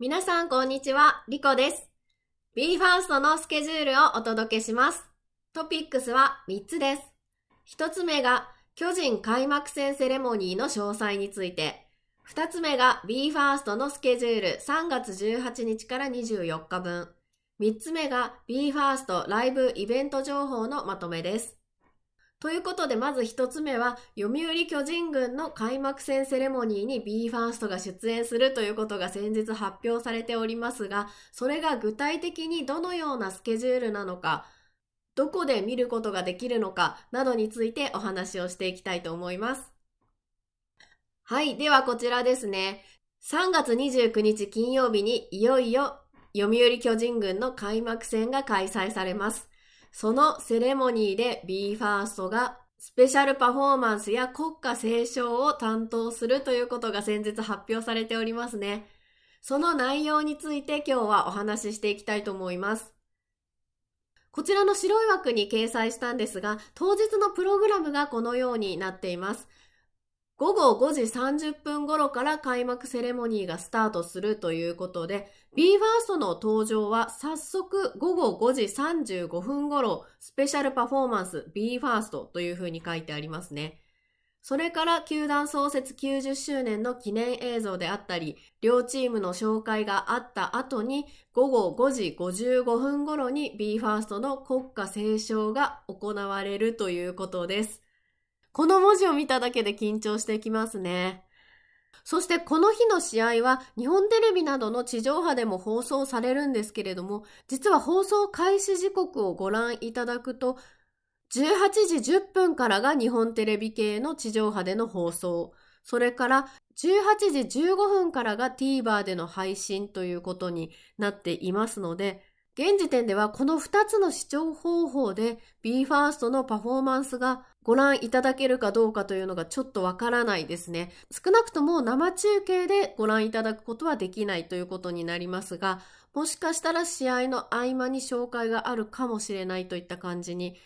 皆さんこんにちは、リコです。BE:FIRST のスケジュールをお届けします。トピックスは3つです。1つ目が巨人開幕戦セレモニーの詳細について、2つ目が BE:FIRST のスケジュール3月18日から24日分、3つ目が BE:FIRST ライブイベント情報のまとめです。ということで、まず一つ目は、読売巨人軍の開幕戦セレモニーに b e f i r s t が出演するということが先日発表されておりますが、それが具体的にどのようなスケジュールなのか、どこで見ることができるのかなどについてお話をしていきたいと思います。はい、ではこちらですね。3月29日金曜日にいよいよ読売巨人軍の開幕戦が開催されます。そのセレモニーで BE:FIRST がスペシャルパフォーマンスや国歌斉唱を担当するということが先日発表されておりますね。その内容について今日はお話ししていきたいと思います。こちらの白い枠に掲載したんですが、当日のプログラムがこのようになっています。午後5時30分頃から開幕セレモニーがスタートするということで、BE:FIRST の登場は早速午後5時35分頃、スペシャルパフォーマンス BE:FIRST というふうに書いてありますね。それから球団創設90周年の記念映像であったり、両チームの紹介があった後に、午後5時55分頃に BE:FIRST の国歌斉唱が行われるということです。この文字を見ただけで緊張してきますね。そしてこの日の試合は日本テレビなどの地上波でも放送されるんですけれども、実は放送開始時刻をご覧いただくと、18時10分からが日本テレビ系の地上波での放送。それから18時15分からが TVer での配信ということになっていますので、現時点ではこの2つの視聴方法で BE:FIRST のパフォーマンスがご覧いただけるかどうかというのがちょっとわからないですね。少なくとも生中継でご覧いただくことはできないということになりますが、もしかしたら試合の合間に紹介があるかもしれないといった感じに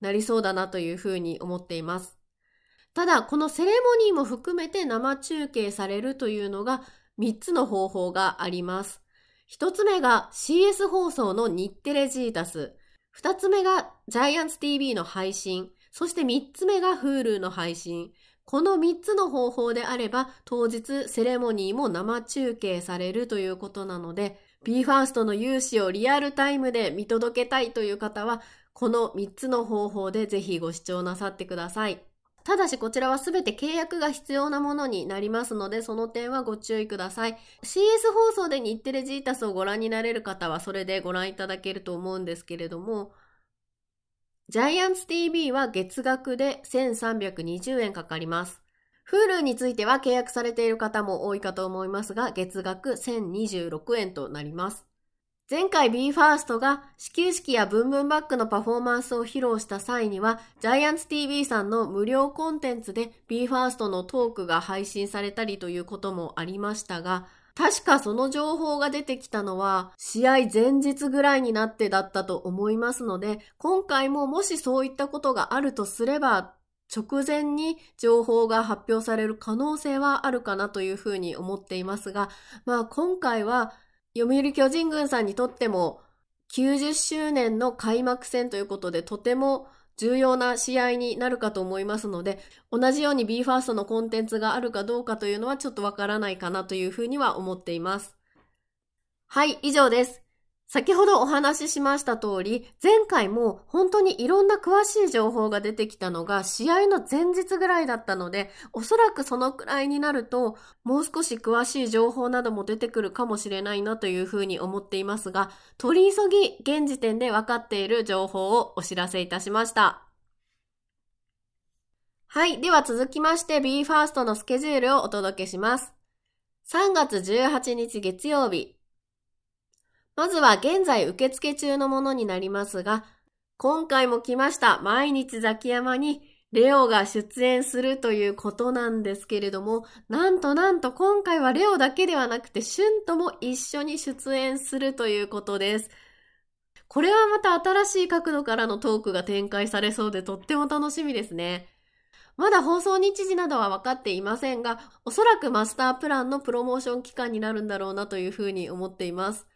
なりそうだなというふうに思っています。ただ、このセレモニーも含めて生中継されるというのが3つの方法があります。1つ目が CS 放送の日テレジータス。2つ目がジャイアンツ TV の配信。そして3つ目が Hulu の配信。この3つの方法であれば、当日セレモニーも生中継されるということなので、BE:FIRST の融資をリアルタイムで見届けたいという方は、この3つの方法でぜひご視聴なさってください。ただしこちらは全て契約が必要なものになりますので、その点はご注意ください。CS 放送で日テレジータスをご覧になれる方はそれでご覧いただけると思うんですけれども、ジャイアンツ TV は月額で1320円かかります。Hulu については契約されている方も多いかと思いますが、月額1026円となります。前回 BE:FIRST が始球式やブンブンバックのパフォーマンスを披露した際には、ジャイアンツ TV さんの無料コンテンツで BE:FIRST のトークが配信されたりということもありましたが、確かその情報が出てきたのは、試合前日ぐらいになってだったと思いますので、今回ももしそういったことがあるとすれば、直前に情報が発表される可能性はあるかなというふうに思っていますが、まあ今回は読売巨人軍さんにとっても90周年の開幕戦ということでとても重要な試合になるかと思いますので、同じように BE:FIRST のコンテンツがあるかどうかというのはちょっとわからないかなというふうには思っています。はい、以上です。先ほどお話ししました通り、前回も本当にいろんな詳しい情報が出てきたのが試合の前日ぐらいだったので、おそらくそのくらいになると、もう少し詳しい情報なども出てくるかもしれないなというふうに思っていますが、取り急ぎ現時点で分かっている情報をお知らせいたしました。はい。では続きまして BE:FIRST のスケジュールをお届けします。3月18日月曜日、まずは現在受付中のものになりますが、今回も来ました毎日ザキヤマにレオが出演するということなんですけれども、なんとなんと今回はレオだけではなくて、シュンとも一緒に出演するということです。これはまた新しい角度からのトークが展開されそうでとっても楽しみですね。まだ放送日時などは分かっていませんが、おそらくマスタープランのプロモーション期間になるんだろうなというふうに思っています。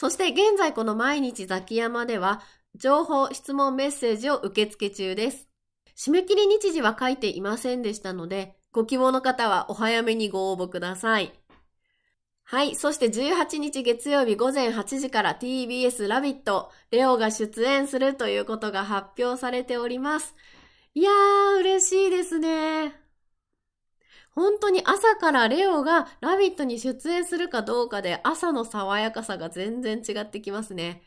そして現在この毎日ザキヤマでは、情報、質問、メッセージを受付中です。締め切り日時は書いていませんでしたので、ご希望の方はお早めにご応募ください。はい。そして18日月曜日午前8時から TBS ラビット、レオが出演するということが発表されております。いやー、嬉しいですね。本当に朝からレオがラビットに出演するかどうかで朝の爽やかさが全然違ってきますね。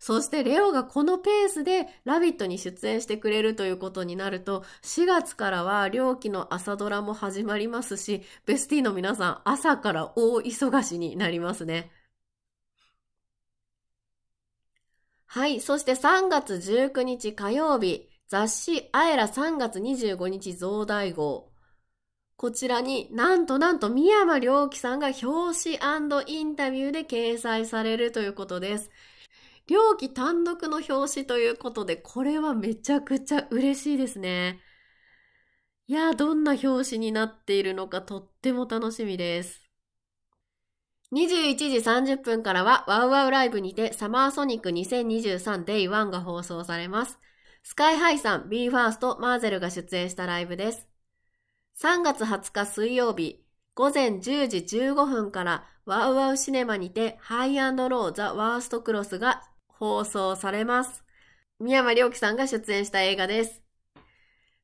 そしてレオがこのペースでラビットに出演してくれるということになると、4月からは両期の朝ドラも始まりますし、ベスティの皆さん朝から大忙しになりますね。はい。そして3月19日火曜日、雑誌アエラ3月25日増大号。こちらになんとなんと三山良樹さんが表紙インタビューで掲載されるということです。良樹単独の表紙ということで、これはめちゃくちゃ嬉しいですね。いやどんな表紙になっているのかとっても楽しみです。21時30分からはワウワウライブにてサマーソニック 2023Day1 が放送されます。スカイハイさん、BE:FIRST、マーゼルが出演したライブです。3月20日水曜日午前10時15分からワウワウシネマにてハイローザワーストクロスが放送されます。宮間良樹さんが出演した映画です。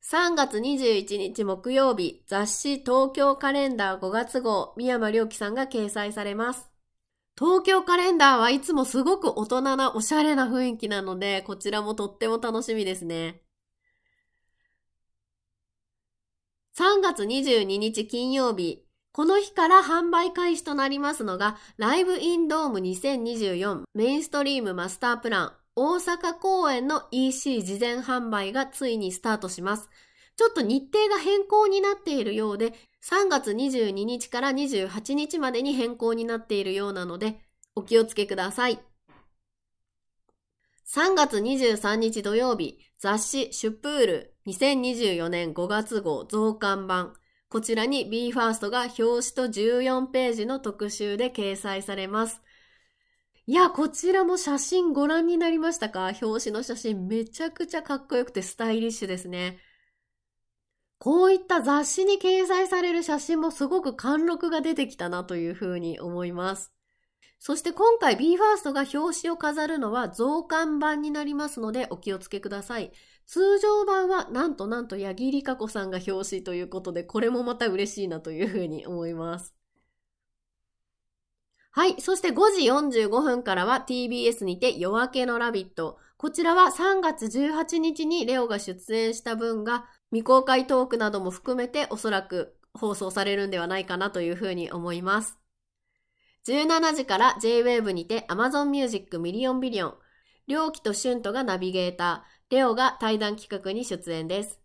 3月21日木曜日、雑誌東京カレンダー5月号、宮間良樹さんが掲載されます。東京カレンダーはいつもすごく大人なおしゃれな雰囲気なので、こちらもとっても楽しみですね。3月22日金曜日、この日から販売開始となりますのが、ライブインドーム2024メインストリームマスタープラン大阪公演の EC 事前販売がついにスタートします。ちょっと日程が変更になっているようで、3月22日から28日までに変更になっているようなので、お気をつけください。3月23日土曜日、雑誌シュプール2024年5月号増刊版。こちらに BE:FIRST が表紙と14ページの特集で掲載されます。いや、こちらも写真ご覧になりましたか表紙の写真めちゃくちゃかっこよくてスタイリッシュですね。こういった雑誌に掲載される写真もすごく貫禄が出てきたなというふうに思います。そして今回 BE:FIRST が表紙を飾るのは増刊版になりますのでお気をつけください。通常版はなんとなんと八木里香子さんが表紙ということで、これもまた嬉しいなというふうに思います。はい。そして5時45分からは TBS にて夜明けのラビット。こちらは3月18日にレオが出演した分が未公開トークなども含めておそらく放送されるんではないかなというふうに思います。17時から JWAVE にて Amazon Music ミリオンビリオン。両機とシュンとがナビゲーター。レオが対談企画に出演です。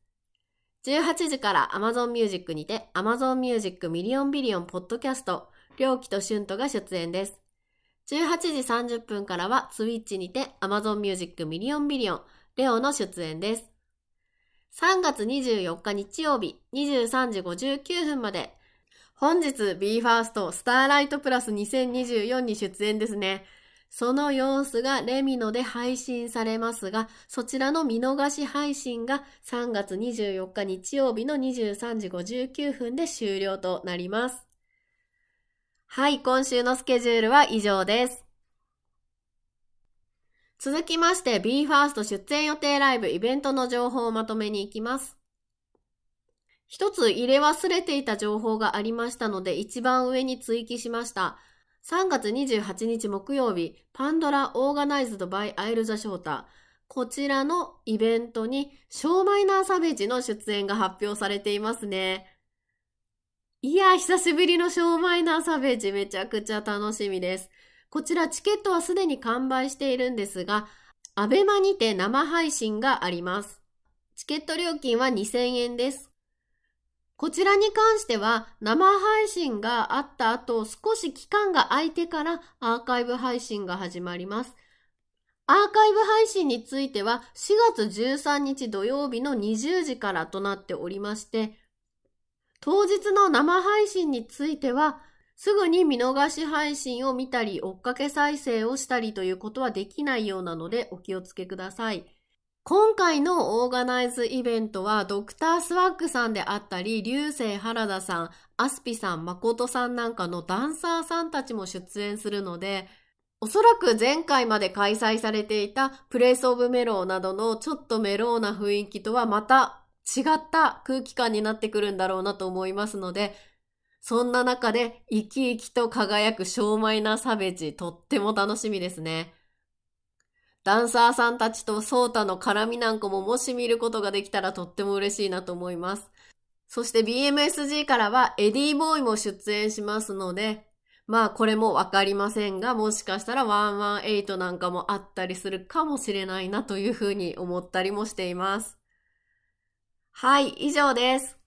18時から Amazon Music にて Amazon Music ミリオンビリオンポッドキャスト、りょうきとしゅんとが出演です。18時30分からは Twitch にて Amazon Music ミリオンビリオン、レオの出演です。3月24日日曜日23時59分まで本日 BE:FIRST スターライトプラス2024に出演ですね。その様子がレミノで配信されますが、そちらの見逃し配信が3月24日日曜日の23時59分で終了となります。はい、今週のスケジュールは以上です。続きまして BE:FIRST 出演予定ライブイベントの情報をまとめに行きます。一つ入れ忘れていた情報がありましたので一番上に追記しました。3月28日木曜日、パンドラオーガナイズドバイアイルザショータ。こちらのイベントに、ショーマイナーサベージの出演が発表されていますね。いやー、久しぶりのショーマイナーサベージめちゃくちゃ楽しみです。こちらチケットはすでに完売しているんですが、アベマにて生配信があります。チケット料金は2000円です。こちらに関しては生配信があった後少し期間が空いてからアーカイブ配信が始まります。アーカイブ配信については4月13日土曜日の20時からとなっておりまして、当日の生配信についてはすぐに見逃し配信を見たり追っかけ再生をしたりということはできないようなのでお気をつけください。今回のオーガナイズイベントは、ドクタースワッグさんであったり、流星原田さん、アスピさん、誠さんなんかのダンサーさんたちも出演するので、おそらく前回まで開催されていたプレイスオブメローなどのちょっとメローな雰囲気とはまた違った空気感になってくるんだろうなと思いますので、そんな中で生き生きと輝くショーマイナーサベジ、とっても楽しみですね。ダンサーさんたちとソータの絡みなんかももし見ることができたらとっても嬉しいなと思います。そして BMSG からはエディーボーイも出演しますので、まあこれもわかりませんが、もしかしたら118なんかもあったりするかもしれないなというふうに思ったりもしています。はい、以上です。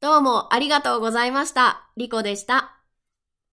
どうもありがとうございました。リコでした。